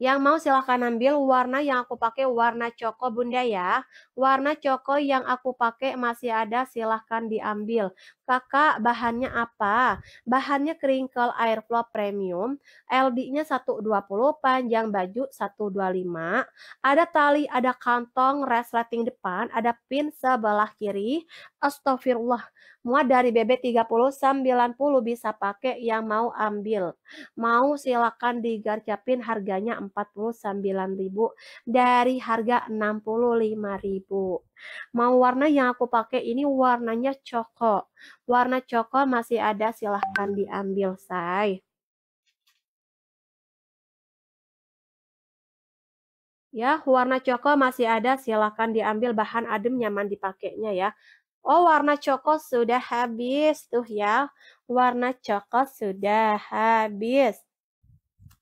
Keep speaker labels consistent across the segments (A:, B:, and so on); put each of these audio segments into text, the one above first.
A: Yang mau silahkan ambil warna yang aku pakai warna coko bunda ya. Warna coko yang
B: aku pakai masih ada silahkan diambil. Kakak bahannya apa? Bahannya crinkle airflow premium. LD-nya 120, panjang baju 125. Ada tali, ada kantong resleting depan, ada pin sebelah kiri. Astagfirullah. Muat dari BB 30 90 bisa pakai yang mau ambil. Mau silahkan digarcapin harganya ribu dari harga 65.000. Mau warna yang aku pakai ini warnanya coko. Warna coko masih ada silahkan
A: diambil say. Ya, warna coko masih ada silahkan diambil bahan adem nyaman
B: dipakainya ya. Oh, warna coko sudah habis tuh ya. Warna coko sudah habis.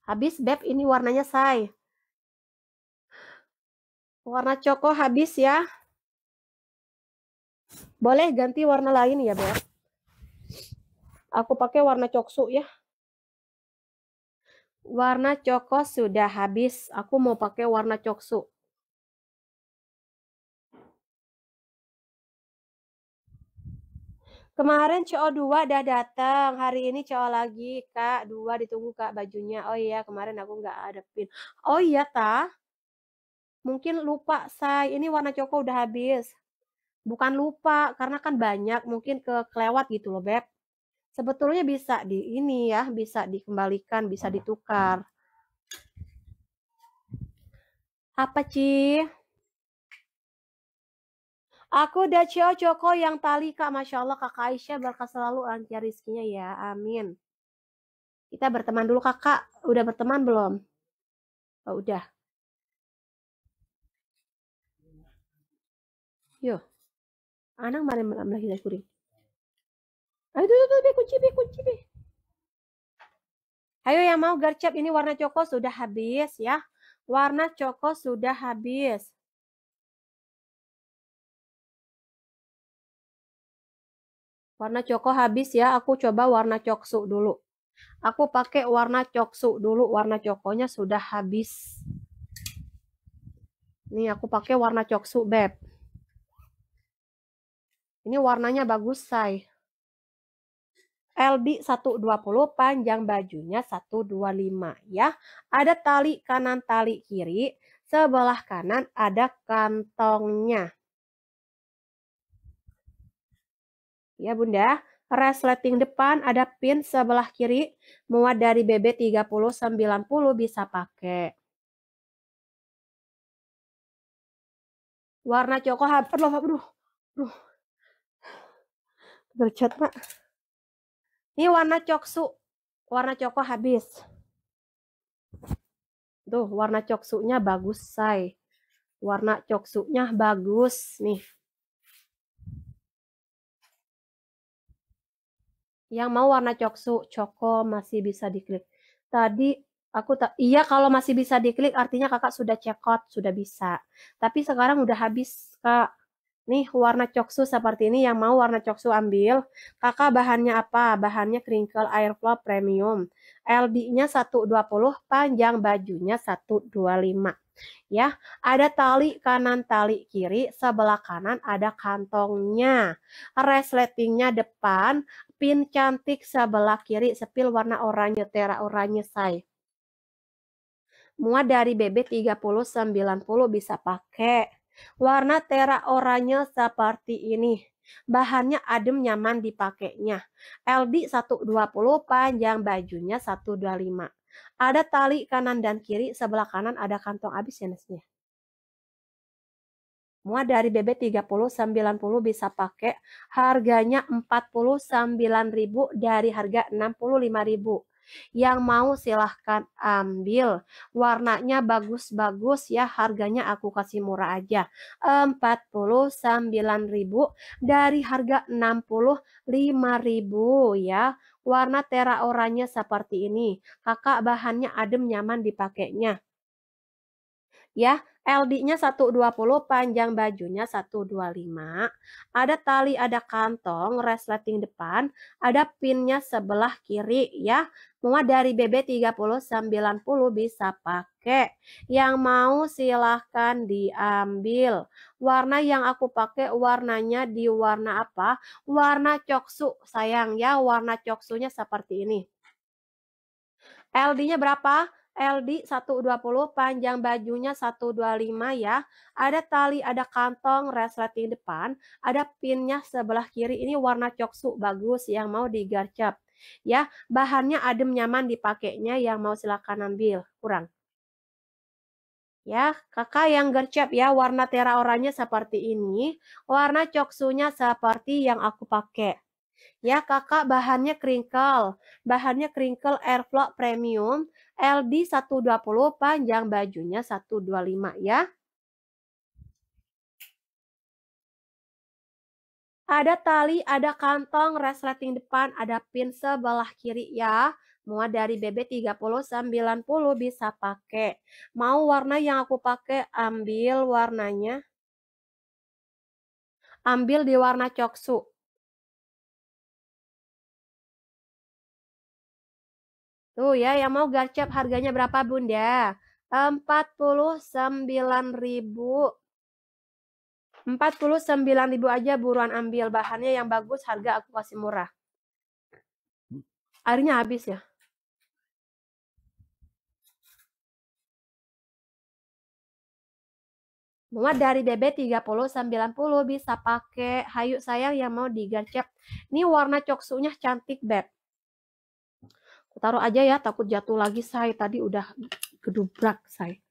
B: Habis beb ini warnanya say.
A: Warna coko habis ya. Boleh ganti warna lain ya beb. Aku pakai warna coksu ya. Warna coko sudah habis. Aku mau pakai warna coksu. Kemarin CO2 udah datang, hari
B: ini CO lagi, Kak. Dua ditunggu, Kak, bajunya. Oh iya, kemarin aku nggak ada pin. Oh iya, Ta. Mungkin lupa, saya Ini warna coko udah habis. Bukan lupa, karena kan banyak. Mungkin ke kelewat gitu loh, Beb. Sebetulnya bisa di ini ya, bisa dikembalikan, bisa ditukar. Apa, Ci? Aku Dacio Joko yang tali Kak, Masya Allah Kakak Aisyah berkah selalu lancar rizkinya ya,
A: amin. Kita berteman dulu kakak, udah berteman belum? Oh, udah. Yo, anak mari melalui dari kuring? Ayo, tuh aduh, kunci, be, kunci, be.
B: Ayo yang mau garcap ini warna coko sudah habis ya.
A: Warna coko sudah habis. Warna coko habis ya, aku coba warna coksu
B: dulu. Aku pakai warna coksu dulu, warna cokonya sudah habis. Nih aku pakai warna coksu beb. Ini warnanya bagus, say. LD 120 panjang bajunya 125 ya. Ada tali kanan tali kiri, sebelah kanan ada kantongnya. Ya Bunda, resleting depan ada pin
A: sebelah kiri muat dari BB3090 bisa pakai. Warna coko aduh aduh. Aduh. bercet, Mak. Ini warna
B: coksu. Warna coko habis. Tuh, warna coksunya bagus, say. Warna coksunya bagus nih. Yang mau warna coksu, coko masih bisa diklik. Tadi aku tak iya kalau masih bisa diklik artinya kakak sudah cekot sudah bisa. Tapi sekarang udah habis, Kak. Nih warna coksu seperti ini yang mau warna coksu ambil. Kakak bahannya apa? Bahannya crinkle airflow premium. LB-nya 120, panjang bajunya 125. Ya, ada tali kanan, tali kiri, sebelah kanan ada kantongnya. Resletingnya depan, pin cantik sebelah kiri, sepil warna oranye, tera oranye say muat dari BB 3090 bisa pakai Warna tera oranye seperti ini. Bahannya adem nyaman dipakainya. LD 120 panjang bajunya 125. Ada tali kanan dan kiri, sebelah kanan ada kantong habis ya nesnya. Semua dari BB 30 90 bisa pakai. Harganya 49.000 dari harga 65.000. Yang mau silahkan ambil. Warnanya bagus-bagus ya, harganya aku kasih murah aja. 49.000 dari harga 65.000 ya. Warna tera oranya seperti ini. Kakak bahannya adem nyaman dipakainya. Ya, LD-nya 120, panjang bajunya 125. Ada tali, ada kantong, resleting depan, ada pinnya sebelah kiri ya. Muat dari BB3090 bisa pakai. Yang mau silahkan diambil. Warna yang aku pakai warnanya di warna apa? Warna coksu sayang ya, warna coksunya seperti ini. LD-nya berapa? LD 120, panjang bajunya 125 ya. Ada tali, ada kantong resleting depan, ada pinnya sebelah kiri. Ini warna coksu bagus yang mau digarcap. Ya, bahannya adem nyaman dipakainya yang mau silakan ambil. Kurang. Ya, kakak yang gercep ya, warna tera oranye seperti ini. Warna coksunya seperti yang aku pakai. Ya, kakak bahannya kringkel. Bahannya kringkel Airflow Premium LD 120 panjang bajunya 125 ya. Ada tali, ada kantong, resleting depan, ada pin sebelah kiri ya. Mau dari BB30 90 bisa pakai. Mau
A: warna yang aku pakai ambil warnanya. Ambil di warna coksu. Tuh ya, yang mau gacap harganya berapa bunda?
B: 49.000 49.000 aja buruan ambil bahannya yang bagus harga aku kasih murah
A: airnya habis ya Muat dari BB 30 90 bisa
B: pakai hayu sayang yang mau digarcep. Ini warna coksunya cantik, Beb taruh aja ya takut jatuh lagi say tadi udah gedubrak say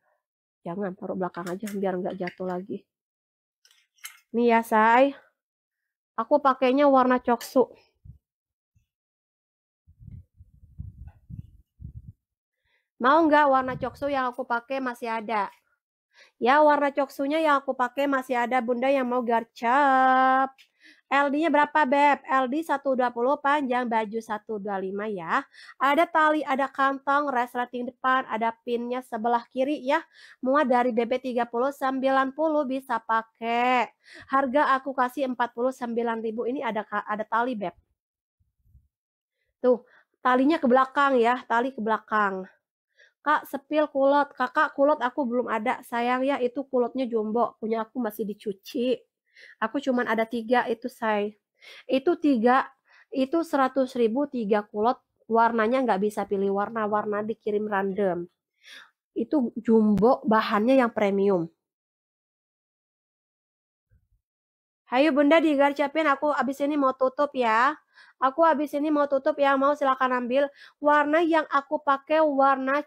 B: jangan taruh belakang aja biar nggak jatuh lagi nih ya say aku pakainya warna coksu mau nggak warna coksu yang aku pakai masih ada ya warna coksunya yang aku pakai masih ada bunda yang mau garcap LD-nya berapa Beb? LD 120 panjang, baju 125 ya. Ada tali, ada kantong, resleting depan, ada pinnya sebelah kiri ya. Muat dari BB 30 90 bisa pakai. Harga aku kasih 49.000. Ini ada ada tali Beb. Tuh, talinya ke belakang ya, tali ke belakang. Kak, sepil kulot. Kakak, kulot aku belum ada. Sayang ya, itu kulotnya jumbo. Punya aku masih dicuci. Aku cuman ada tiga itu saya. Itu tiga itu seratus ribu tiga kulot warnanya nggak bisa pilih warna-warna dikirim random. Itu jumbo bahannya yang premium. Hayo bunda digarcapin aku abis ini mau tutup ya. Aku habis ini mau tutup ya, mau silakan ambil. Warna yang aku pakai warna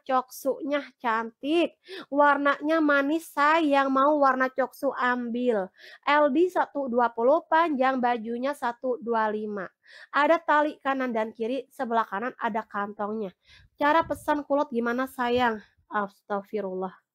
B: nya cantik. Warnanya manis, sayang mau warna coksu ambil. LD 120 panjang, bajunya 125. Ada tali kanan dan kiri, sebelah kanan
A: ada kantongnya. Cara pesan kulot gimana sayang? Astagfirullah.